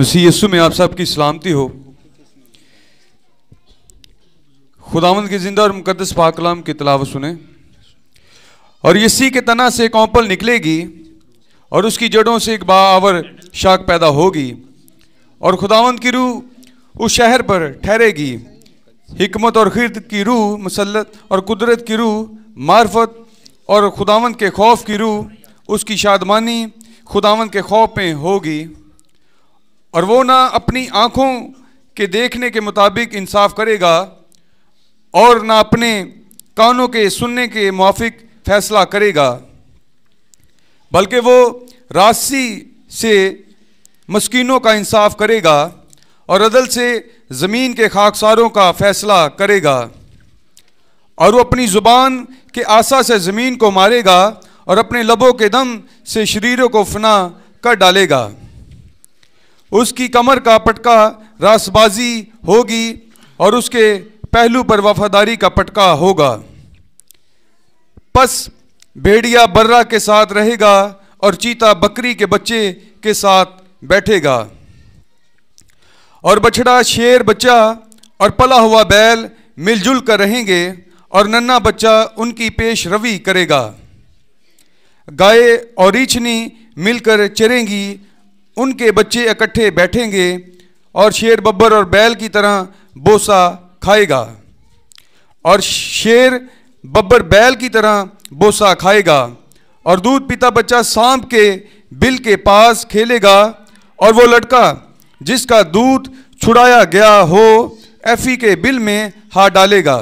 मसीह यसु में आप सब की सलामती हो खुदावंद के जिंदा और मुकदस पाकलाम की तलाव सुने और यसी के तना से कौपल निकलेगी और उसकी जड़ों से एक बावर शाख पैदा होगी और खुदावंद की रूह उस शहर पर ठहरेगी हमत और खिरद की रूह मसलत और कुदरत की रूह मार्फत और खुदावंद के खौफ की रूह उसकी शादमानी खुदावंद के खौफ में होगी और वो ना अपनी आँखों के देखने के मुताबिक इंसाफ करेगा और ना अपने कानों के सुनने के मुआफिक फैसला करेगा बल्कि वो राशि से मस्किनों का इंसाफ करेगा और अदल से ज़मीन के खाकसारों का फैसला करेगा और वो अपनी ज़ुबान के आशा से ज़मीन को मारेगा और अपने लबों के दम से शरीरों को फना कर डालेगा उसकी कमर का पटका रासबाजी होगी और उसके पहलू पर वफादारी का पटका होगा पस भेड़िया बर्रा के साथ रहेगा और चीता बकरी के बच्चे के साथ बैठेगा और बछड़ा शेर बच्चा और पला हुआ बैल मिलजुल कर रहेंगे और नन्ना बच्चा उनकी पेश रवि करेगा गाय और रीछनी मिलकर चरेंगी उनके बच्चे इकट्ठे बैठेंगे और शेर बब्बर और बैल की तरह बोसा खाएगा और शेर बब्बर बैल की तरह बोसा खाएगा और दूध पीता बच्चा सांप के बिल के पास खेलेगा और वो लड़का जिसका दूध छुड़ाया गया हो एफी के बिल में हाथ डालेगा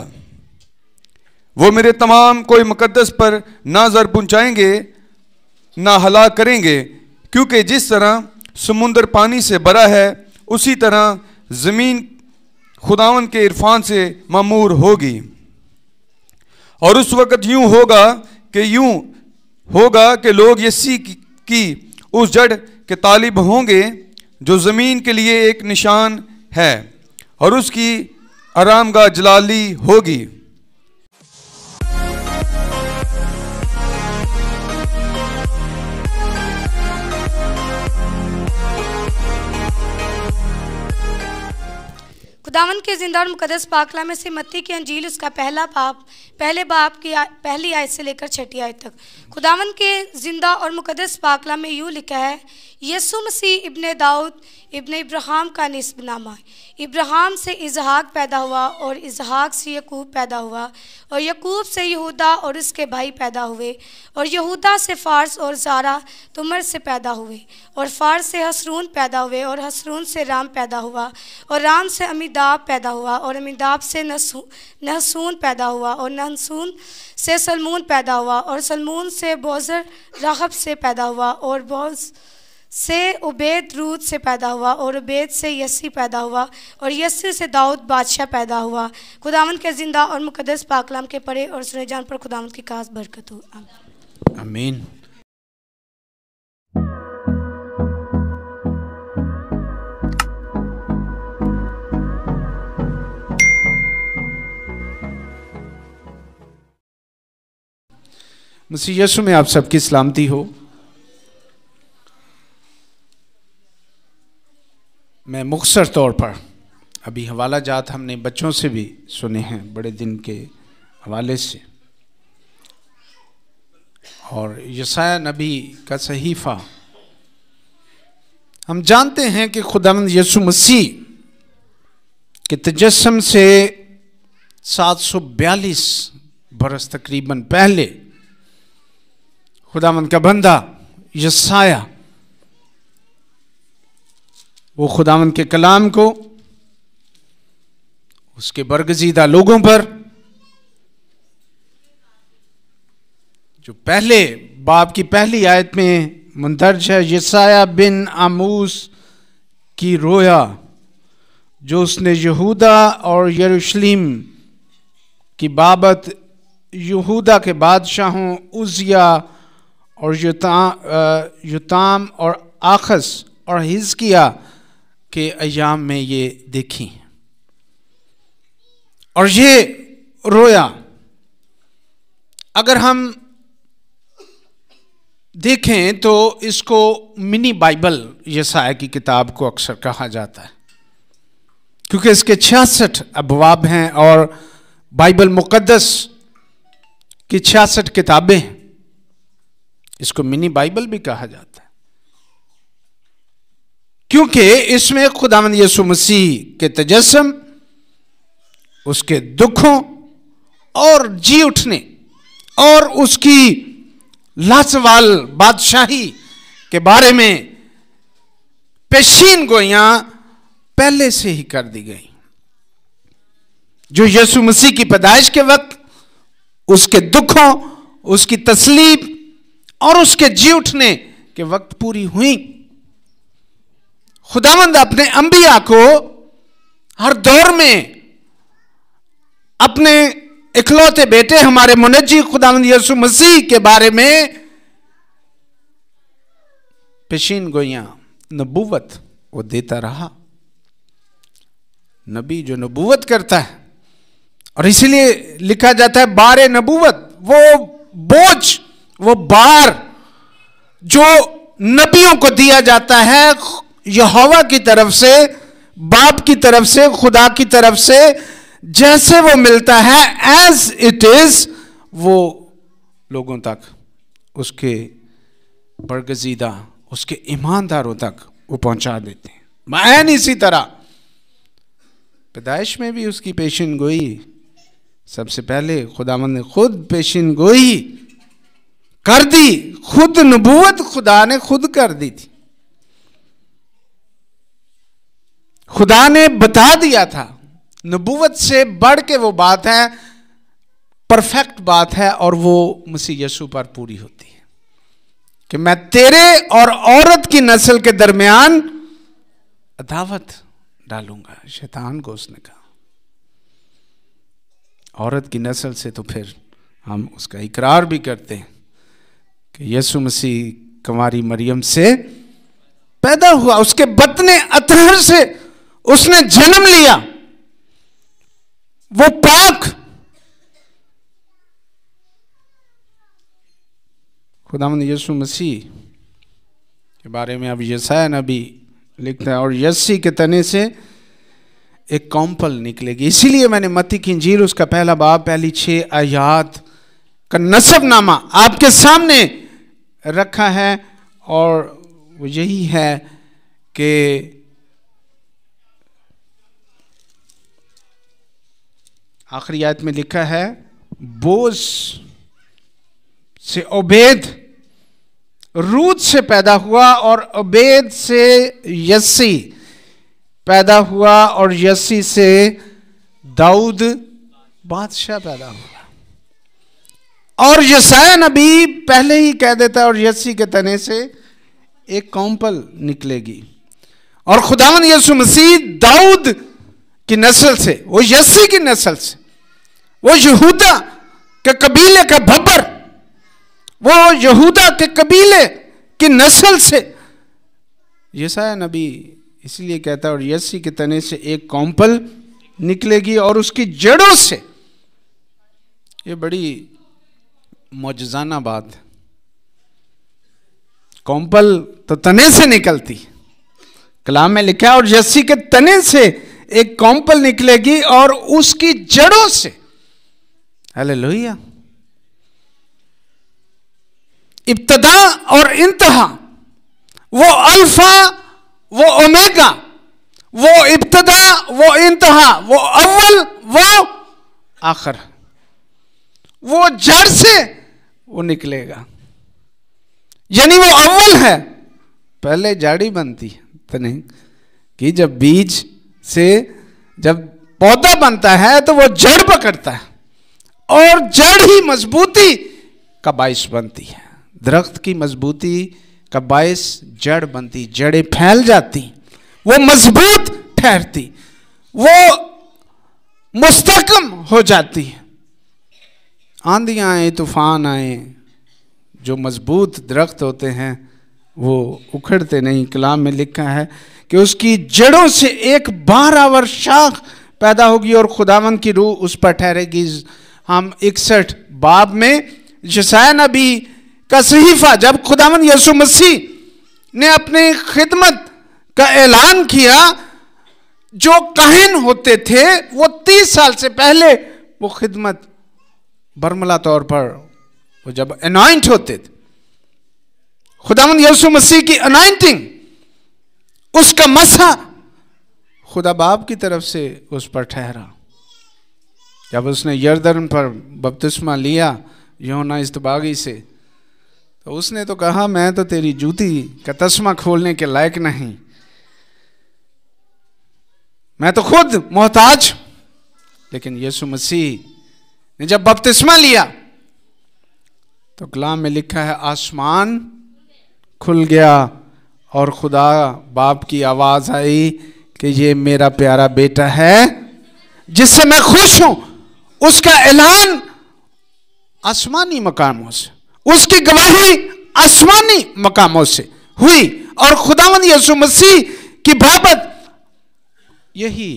वो मेरे तमाम कोई मुकदस पर ना जर पहुँचाएंगे ना हला करेंगे क्योंकि जिस तरह समुंदर पानी से भरा है उसी तरह ज़मीन खुदावन के इरफान से ममूर होगी और उस वक़्त यूं होगा कि यूं होगा कि लोग यसी की उस जड़ के तालिब होंगे जो ज़मीन के लिए एक निशान है और उसकी आरामगा जलाली होगी खुदावन के जिंदा और मुकदस में से मत्ती की अंजील उसका पहला बाप पहले बाप की आ, पहली आयत से लेकर छठी आयत तक खुदावन के जिंदा और मुकदस पाकला में यूँ लिखा है यसु मसीह इब्ने दाऊद इब्न इब्राहिम का नस्ब नामा इब्राहिम से इजहाक पैदा हुआ और इजहाक से यकूब पैदा हुआ और यकूब से यहूदा और उसके भाई पैदा हुए और यहूदा से फ़ारस और जारा तुमर से पैदा हुए और फ़ारस से हसरून पैदा हुए और हसरून से राम पैदा हुआ और राम से अमिदाब पैदा हुआ और अमिदाब से नहसून पैदा हुआ और नहसून से सलमून पैदा हुआ और सलमून से बोज़र राहब से पैदा हुआ और बोज़ से उबैद रूद से पैदा हुआ और उबैद से यस्सी पैदा हुआ और यस्सी से दाऊद बादशाह पैदा हुआ खुदावंद के ज़िंदा और मुकदस पाकलाम के पड़े और सुने जान पर खुदावंद की खास बरकत हो आमीन मसीह यसु में आप सबकी सलामती हो मैं मुख्तर तौर पर अभी हवाला जात हमने बच्चों से भी सुने हैं बड़े दिन के हवाले से और यसाया नबी का सहीफ़ा हम जानते हैं कि खुदाम यसु मसीह के तजस्म से 742 बरस तकरीबन पहले खुदामंद का बंदा यसाया वो खुदावन के कलाम को उसके बरगजीदा लोगों पर जो पहले बाप की पहली आयत में मंदर्ज है यसाया बिन आमूस की रोया जो उसने यहूदा और यरूशलेम की बाबत यहूदा के बादशाहों उजिया और युता युताम और आखस और हिजकिया के अयाम में ये देखी और ये रोया अगर हम देखें तो इसको मिनी बाइबल यसाया की किताब को अक्सर कहा जाता है क्योंकि इसके छियासठ अबवाब हैं और बाइबल मुकद्दस की छियासठ किताबें हैं इसको मिनी बाइबल भी कहा जाता है क्योंकि इसमें खुदामंद यसु मसीह के तजस्म उसके दुखों और जी उठने और उसकी लाचवाल बादशाही के बारे में पेशीन गोयां पहले से ही कर दी गई जो यीशु मसीह की पैदाइश के वक्त उसके दुखों उसकी तस्लीब और उसके जी उठने के वक्त पूरी हुई खुदावंद अपने अंबिया को हर दौर में अपने इकलौते बेटे हमारे मुनजी खुदावंद यसु मसीह के बारे में पेशीन गोया नबूवत वो देता रहा नबी जो नबूवत करता है और इसीलिए लिखा जाता है बारे नबूवत वो बोझ वो बार जो नबियों को दिया जाता है यहोवा की तरफ से बाप की तरफ से खुदा की तरफ से जैसे वो मिलता है एज इट इज वो लोगों तक उसके बरगजीदा उसके ईमानदारों तक वो पहुंचा देते हैं मैन इसी तरह पैदाइश में भी उसकी पेशन गोई सबसे पहले खुदा ने खुद पेशन गोई कर दी खुद नबूत खुदा ने खुद कर दी थी खुदा ने बता दिया था नबूवत से बढ़ के वो बात है परफेक्ट बात है और वो मसीह यसु पर पूरी होती है कि मैं तेरे और औरत की नस्ल के दरमियान अदावत डालूंगा शैतान को उसने कहा औरत की नस्ल से तो फिर हम उसका इकरार भी करते हैं कि यसु मसीह कुमारी मरियम से पैदा हुआ उसके बतने अतहर से उसने जन्म लिया वो पाक खुदाम यसु मसीह के बारे में अब यसायन अभी लिखते हैं और यस्सी के तने से एक कॉम्पल निकलेगी इसीलिए मैंने मती की झील उसका पहला बाप पहली छः आयात का नसबनामा आपके सामने रखा है और वो यही है कि आखिरी आयत में लिखा है बोझ से ओबेद रूद से पैदा हुआ और ओबेद से यस्सी पैदा हुआ और यस्सी से दाऊद बादशाह पैदा हुआ और यसैन नबी पहले ही कह देता है और यस्सी के तने से एक कौम्पल निकलेगी और खुदा यसु मसीह दाऊद की नस्ल से वो यस्सी की नस्ल से वो यहूदा के कबीले का भब्बर वो यहूदा के कबीले की नस्ल से यसाया नबी इसलिए कहता है और यसी के तने से एक कॉम्पल निकलेगी और उसकी जड़ों से ये बड़ी मौजाना बात है कॉम्पल तो तने से निकलती कलाम में लिखा और यस्सी के तने से एक कॉम्पल निकलेगी और उसकी जड़ों से हालेलुया इब्तदा और इंतहा वो अल्फा वो ओमेगा वो इब्तदा वो इंतहा वो अव्वल वो आखिर वो जड़ से वो निकलेगा यानी वो अव्वल है पहले जाड़ी बनती है तो नहीं कि जब बीज से जब पौधा बनता है तो वो जड़ पकड़ता है और जड़ ही मजबूती का बायस बनती है दरख्त की मजबूती का बायस जड़ बनती जड़ें फैल जाती वो मजबूत ठहरती वो मुस्तकम हो जाती है आंधियाँ आए तूफान आए जो मजबूत दरख्त होते हैं वो उखड़ते नहीं कलाम में लिखा है कि उसकी जड़ों से एक बारावर शाख पैदा होगी और खुदावन की रूह उस पर ठहरेगी हम इकसठ बाब में जसाया नबी का सहीफा जब खुदावन यसु मसीह ने अपने खिदमत का ऐलान किया जो कहन होते थे वो तीस साल से पहले वो खिदमत बर्मला तौर पर वो जब अनाइंट होते थे खुदावन यसु मसीह की अनाइंटिंग उसका मसा खुदा बाप की तरफ से उस पर ठहरा जब उसने यर्दन पर बपतिस्मा लिया योना इस्तबागी से तो उसने तो कहा मैं तो तेरी जूती का तस्मा खोलने के लायक नहीं मैं तो खुद मोहताज लेकिन यीशु मसीह ने जब बपतिस्मा लिया तो कलाम में लिखा है आसमान खुल गया और खुदा बाप की आवाज आई कि ये मेरा प्यारा बेटा है जिससे मैं खुश हूं उसका ऐलान आसमानी मकामों से उसकी गवाही आसमानी मकामों से हुई और खुदावन यसु मसीह की बाबत यही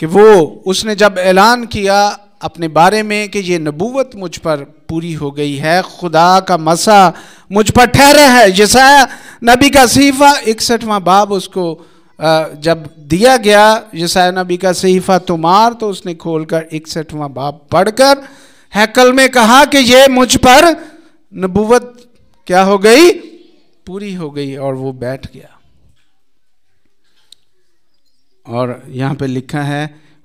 कि वो उसने जब ऐलान किया अपने बारे में कि ये नबूवत मुझ पर पूरी हो गई है खुदा का मसा मुझ पर ठहरा है जैसा नबी का सीफा इकसठवां बाब उसको जब दिया गया यसाया नबी का सहीफा तुमार तो उसने खोलकर इकसठवां बाप पढ़कर हैकल में कहा कि ये मुझ पर नबूवत क्या हो गई पूरी हो गई और वो बैठ गया और यहां पे लिखा है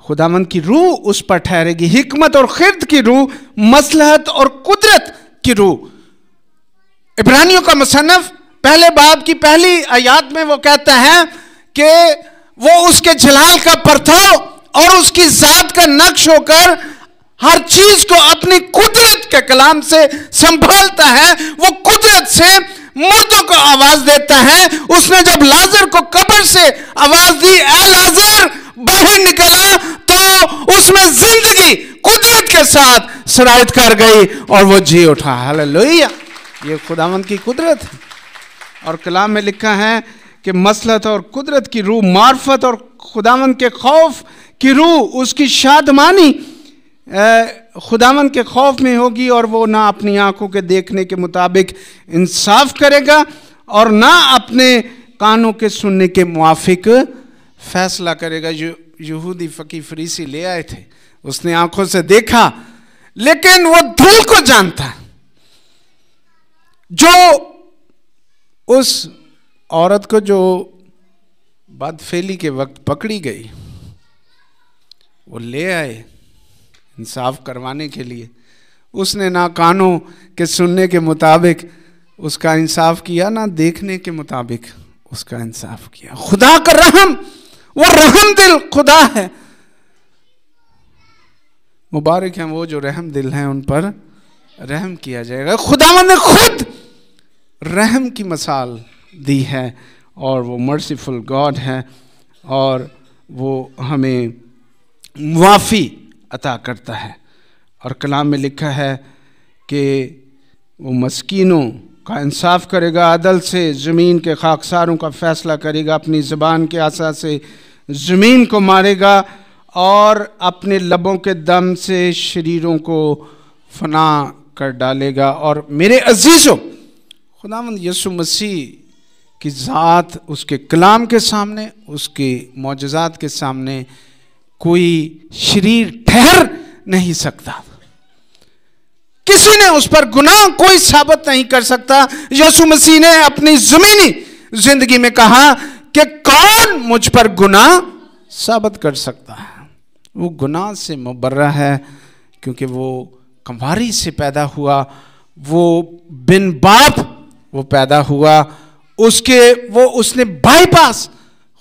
खुदामंद की रूह उस पर ठहरेगी हिकमत और खिरद की रूह मसलहत और कुदरत की रूह इब्रानियों का मुसनफ पहले बाब की पहली आयात में वो कहता है कि वो उसके जलाल का प्रथाव और उसकी जात का नक्श होकर हर चीज को अपनी कुदरत के कलाम से संभालता है वो कुदरत से मुर्दों को आवाज देता है उसने जब लाजर को कब्र से आवाज दी ए लाजर बाहर निकला तो उसमें जिंदगी कुदरत के साथ शराइत कर गई और वो जी उठा हाल ये खुदावंत की कुदरत है और कलाम में लिखा है के मसलत और कुदरत की रूह मार्फत और खुदावन के खौफ की रूह उसकी शादमानी खुदावन के खौफ में होगी और वो ना अपनी आंखों के देखने के मुताबिक इंसाफ करेगा और ना अपने कानों के सुनने के मुआफिक फैसला करेगा जो यहूदी फ़की फरीसी ले आए थे उसने आंखों से देखा लेकिन वो धूल को जानता जो उस औरत को जो बदफेली फैली के वक्त पकड़ी गई वो ले आए इंसाफ करवाने के लिए उसने ना कानों के सुनने के मुताबिक उसका इंसाफ किया ना देखने के मुताबिक उसका इंसाफ किया खुदा का रहम वो रहम दिल खुदा है मुबारक हैं वो जो रहम दिल हैं उन पर रहम किया जाएगा खुदा ने खुद रहम की मसाल दी है और वो मर्सीफुल गॉड है और वो हमें मुआफ़ी अता करता है और कलाम में लिखा है कि वो मस्किनों का इंसाफ करेगा अदल से ज़मीन के खाकसारों का फ़ैसला करेगा अपनी ज़बान के आशा से ज़मीन को मारेगा और अपने लबों के दम से शरीरों को फना कर डालेगा और मेरे अजीज़ों खुदा यसु मसीह की ज़ात उसके कलाम के सामने उसके मोजात के सामने कोई शरीर ठहर नहीं सकता किसी ने उस पर गुनाह कोई साबित नहीं कर सकता यीशु मसीह ने अपनी जमीनी जिंदगी में कहा कि कौन मुझ पर गुनाह साबित कर सकता है वो गुनाह से मुबर्रा है क्योंकि वो कंवारी से पैदा हुआ वो बिन बाप वो पैदा हुआ उसके वो उसने बाईपास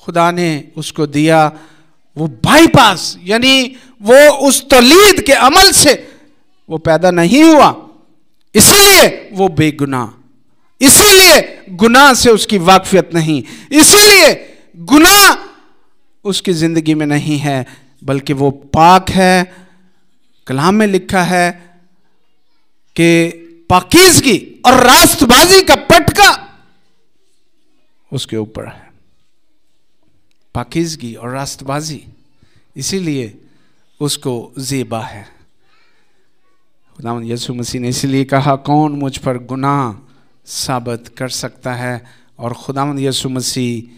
खुदा ने उसको दिया वो बाईपास यानी वो उस तलीद के अमल से वो पैदा नहीं हुआ इसीलिए वो बेगुनाह इसीलिए गुनाह से उसकी वाकफियत नहीं इसीलिए गुनाह उसकी ज़िंदगी में नहीं है बल्कि वो पाक है कलाम में लिखा है कि पाकिजगी और रास्तबाजी का पटका उसके ऊपर है पाकिजगी और रास्तबाजी इसीलिए उसको जेबा है खुदाम यसु मसीह ने इसीलिए कहा कौन मुझ पर गुनाह साबित कर सकता है और खुदावन यसु मसीह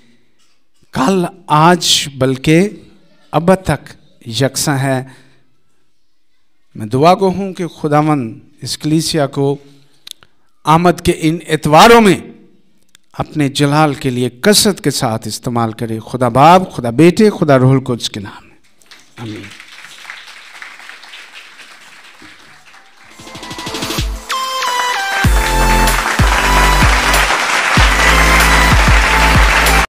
कल आज बल्कि अब तक यकसा है मैं दुआ को हूँ कि खुदावन इस कलीसिया को आमद के इन एतवारों में अपने जलाल के लिए कसरत के साथ इस्तेमाल करें खुदा बाप खुदा बेटे खुदा रोहल कुछ के नाम में अमीन